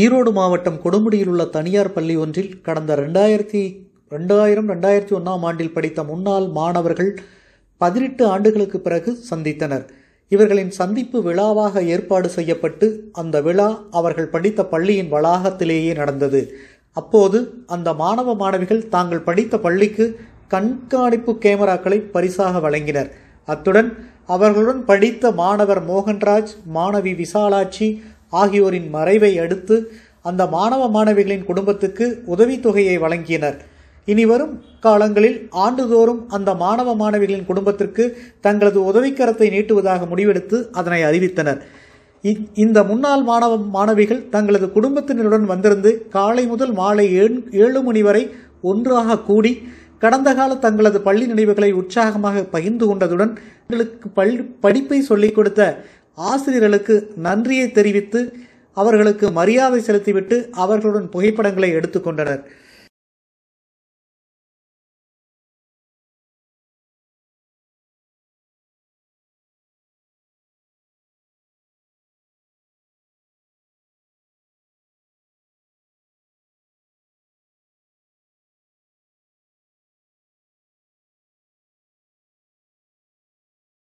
ஈரோடு மாவட்டம் கொடுமுடியில் உள்ள தனியார் பள்ளி ஒன்றில் கடந்த ரெண்டாயிரத்தி ரெண்டாயிரம் ரெண்டாயிரத்தி ஒன்றாம் ஆண்டில் படித்த முன்னாள் மாணவர்கள் பதினெட்டு ஆண்டுகளுக்கு பிறகு சந்தித்தனர் இவர்களின் சந்திப்பு விழாவாக ஏற்பாடு செய்யப்பட்டு அந்த விழா அவர்கள் படித்த பள்ளியின் வளாகத்திலேயே நடந்தது அப்போது அந்த மாணவ மாணவிகள் தாங்கள் படித்த பள்ளிக்கு கண்காணிப்பு கேமராக்களை பரிசாக வழங்கினர் அத்துடன் அவர்களுடன் படித்த மாணவர் மோகன்ராஜ் மாணவி விசாலாட்சி ஆகியோரின் மறைவை அடுத்து அந்த மாணவ மாணவிகளின் குடும்பத்துக்கு உதவித்தொகையை வழங்கினர் இனி வரும் காலங்களில் ஆண்டுதோறும் அந்த மாணவ மாணவிகளின் குடும்பத்திற்கு தங்களது உதவிக்கரத்தை நீட்டுவதாக முடிவெடுத்து அதனை அறிவித்தனர் இந்த முன்னாள் மாணவ மாணவிகள் தங்களது குடும்பத்தினருடன் வந்திருந்து காலை முதல் மாலை ஏழு மணி வரை ஒன்றாக கூடி கடந்த கால தங்களது பள்ளி நினைவுகளை உற்சாகமாக பகிர்ந்து கொண்டதுடன் எங்களுக்கு படிப்பை சொல்லிக் கொடுத்த ஆசிரியர்களுக்கு நன்றியை தெரிவித்து அவர்களுக்கு மரியாதை செலுத்திவிட்டு அவர்களுடன் புகைப்படங்களை எடுத்துக்கொண்டனர்